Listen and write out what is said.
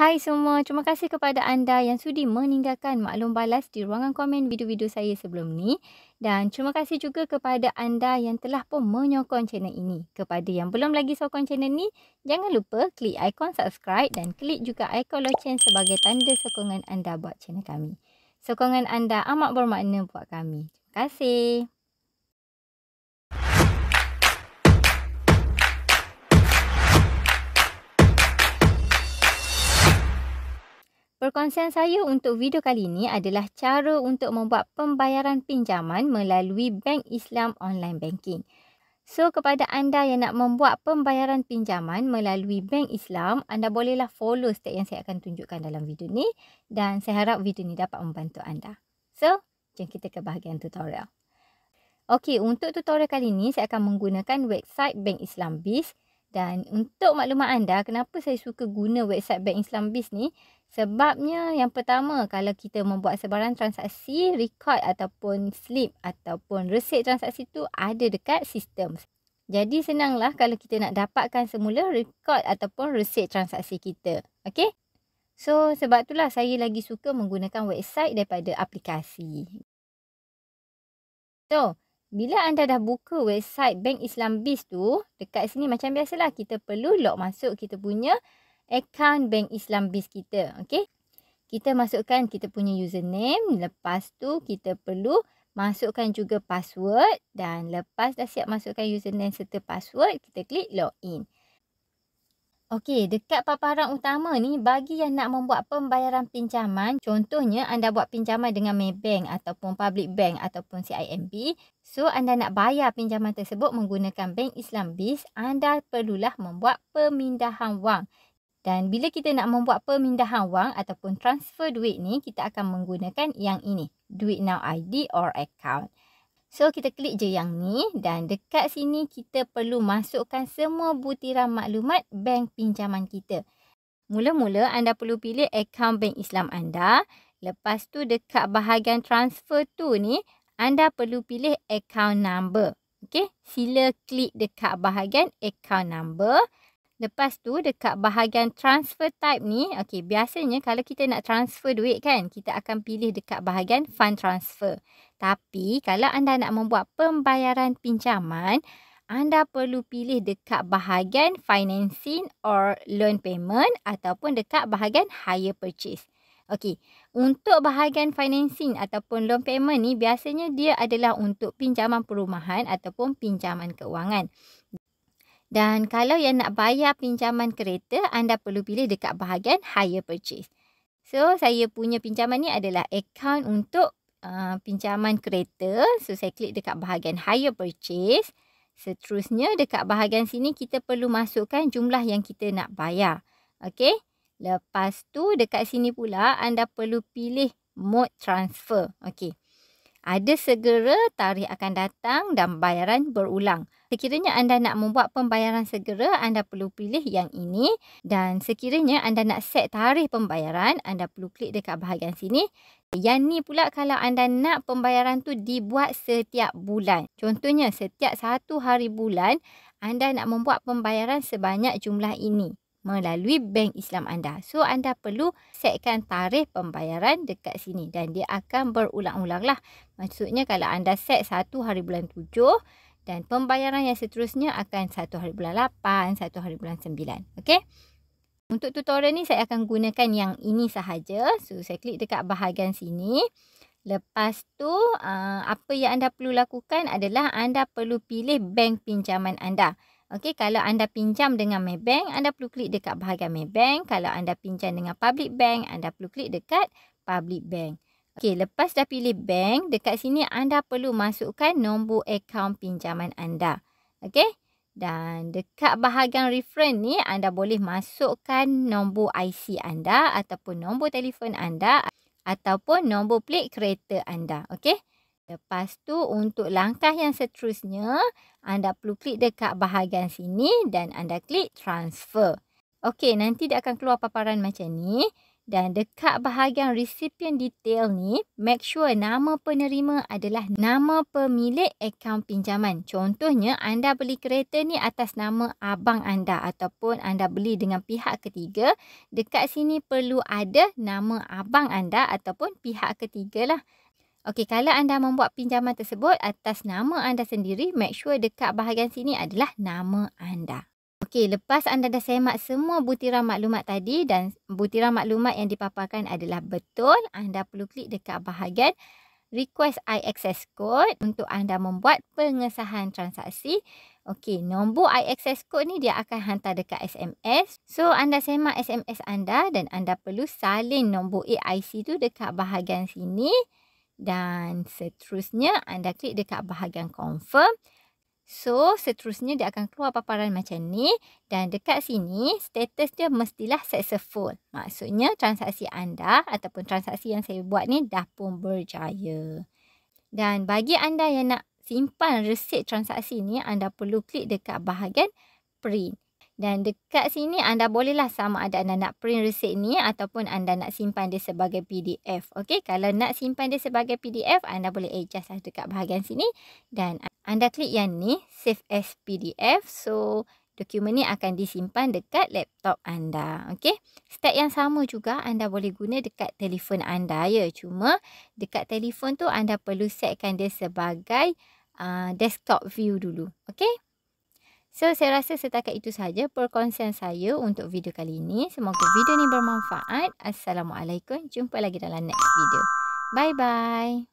Hai semua, terima kasih kepada anda yang sudi meninggalkan maklum balas di ruangan komen video-video saya sebelum ni. Dan terima kasih juga kepada anda yang telah pun menyokong channel ini. Kepada yang belum lagi sokong channel ni, jangan lupa klik ikon subscribe dan klik juga ikon loceng sebagai tanda sokongan anda buat channel kami. Sokongan anda amat bermakna buat kami. Terima kasih. Perkongsian saya untuk video kali ini adalah cara untuk membuat pembayaran pinjaman melalui Bank Islam Online Banking. So kepada anda yang nak membuat pembayaran pinjaman melalui Bank Islam, anda bolehlah follow step yang saya akan tunjukkan dalam video ni dan saya harap video ni dapat membantu anda. So, jom kita ke bahagian tutorial. Okey, untuk tutorial kali ini saya akan menggunakan website Bank Islam Biz dan untuk maklumat anda kenapa saya suka guna website Bank Islam Biz ni Sebabnya yang pertama kalau kita membuat sebarang transaksi record ataupun slip ataupun resit transaksi tu ada dekat sistem. Jadi senanglah kalau kita nak dapatkan semula record ataupun resit transaksi kita. Okay? So sebab itulah saya lagi suka menggunakan website daripada aplikasi. So bila anda dah buka website Bank Islam Biz tu, dekat sini macam biasalah kita perlu log masuk kita punya account bank Islam Biz kita. okay? Kita masukkan kita punya username. Lepas tu kita perlu masukkan juga password. Dan lepas dah siap masukkan username serta password, kita klik login. Okey, dekat paparan utama ni, bagi yang nak membuat pembayaran pinjaman, contohnya anda buat pinjaman dengan Maybank ataupun Public Bank ataupun CIMB, so anda nak bayar pinjaman tersebut menggunakan Bank Islam Biz, anda perlulah membuat pemindahan wang. Dan bila kita nak membuat pemindahan wang ataupun transfer duit ni, kita akan menggunakan yang ini. Duit Now ID or Account. So, kita klik je yang ni dan dekat sini kita perlu masukkan semua butiran maklumat bank pinjaman kita. Mula-mula anda perlu pilih akaun bank Islam anda. Lepas tu dekat bahagian transfer tu ni, anda perlu pilih account number. Okay, sila klik dekat bahagian account number. Lepas tu dekat bahagian transfer type ni, okay, biasanya kalau kita nak transfer duit kan, kita akan pilih dekat bahagian fund transfer. Tapi kalau anda nak membuat pembayaran pinjaman, anda perlu pilih dekat bahagian financing or loan payment ataupun dekat bahagian hire purchase. Okey, untuk bahagian financing ataupun loan payment ni biasanya dia adalah untuk pinjaman perumahan ataupun pinjaman keuangan. Dan kalau yang nak bayar pinjaman kereta, anda perlu pilih dekat bahagian hire purchase. So, saya punya pinjaman ni adalah account untuk uh, pinjaman kereta. So, saya klik dekat bahagian hire purchase. Seterusnya, dekat bahagian sini kita perlu masukkan jumlah yang kita nak bayar. Okay. Lepas tu, dekat sini pula anda perlu pilih mode transfer. Okay ada segera tarikh akan datang dan bayaran berulang. Sekiranya anda nak membuat pembayaran segera, anda perlu pilih yang ini dan sekiranya anda nak set tarikh pembayaran, anda perlu klik dekat bahagian sini. Yang ni pula kalau anda nak pembayaran tu dibuat setiap bulan. Contohnya setiap satu hari bulan, anda nak membuat pembayaran sebanyak jumlah ini melalui bank Islam anda. So anda perlu setkan tarikh pembayaran dekat sini dan dia akan berulang-ulang lah. Maksudnya kalau anda set satu hari bulan tujuh dan pembayaran yang seterusnya akan satu hari bulan lapan, satu hari bulan sembilan. Okay? Untuk tutorial ni saya akan gunakan yang ini sahaja. So saya klik dekat bahagian sini. Lepas tu ah, apa yang anda perlu lakukan adalah anda perlu pilih bank pinjaman anda. Okey, kalau anda pinjam dengan Maybank, anda perlu klik dekat bahagian Maybank. Kalau anda pinjam dengan Public Bank, anda perlu klik dekat Public Bank. Okey, lepas dah pilih bank, dekat sini anda perlu masukkan nombor akaun pinjaman anda. Okey? Dan dekat bahagian referen ni anda boleh masukkan nombor IC anda ataupun nombor telefon anda ataupun nombor plate kereta anda. Okey? Lepas tu untuk langkah yang seterusnya, anda perlu klik dekat bahagian sini dan anda klik transfer. Okey, nanti dia akan keluar paparan macam ni. Dan dekat bahagian recipient detail ni, make sure nama penerima adalah nama pemilik akaun pinjaman. Contohnya, anda beli kereta ni atas nama abang anda ataupun anda beli dengan pihak ketiga. Dekat sini perlu ada nama abang anda ataupun pihak ketiga lah. Okey, kalau anda membuat pinjaman tersebut atas nama anda sendiri, make sure dekat bahagian sini adalah nama anda. Okey, lepas anda dah semak semua butiran maklumat tadi dan butiran maklumat yang dipaparkan adalah betul, anda perlu klik dekat bahagian request iAccess code untuk anda membuat pengesahan transaksi. Okey, nombor iAccess code ni dia akan hantar dekat SMS. So, anda semak SMS anda dan anda perlu salin nombor AIC tu dekat bahagian sini. Dan seterusnya anda klik dekat bahagian confirm. So seterusnya dia akan keluar paparan macam ni. Dan dekat sini status dia mestilah successful. Maksudnya transaksi anda ataupun transaksi yang saya buat ni dah pun berjaya. Dan bagi anda yang nak simpan resit transaksi ni anda perlu klik dekat bahagian print. Dan dekat sini anda bolehlah sama ada anda nak print receipt ni ataupun anda nak simpan dia sebagai PDF. Okey, kalau nak simpan dia sebagai PDF, anda boleh adjust lah dekat bahagian sini. Dan anda klik yang ni, save as PDF. So, dokumen ni akan disimpan dekat laptop anda. Okey, step yang sama juga anda boleh guna dekat telefon anda ya. Cuma dekat telefon tu anda perlu setkan dia sebagai uh, desktop view dulu. Okey. So saya rasa setakat itu sahaja perkongsian saya untuk video kali ini. Semoga video ni bermanfaat. Assalamualaikum. Jumpa lagi dalam next video. Bye bye.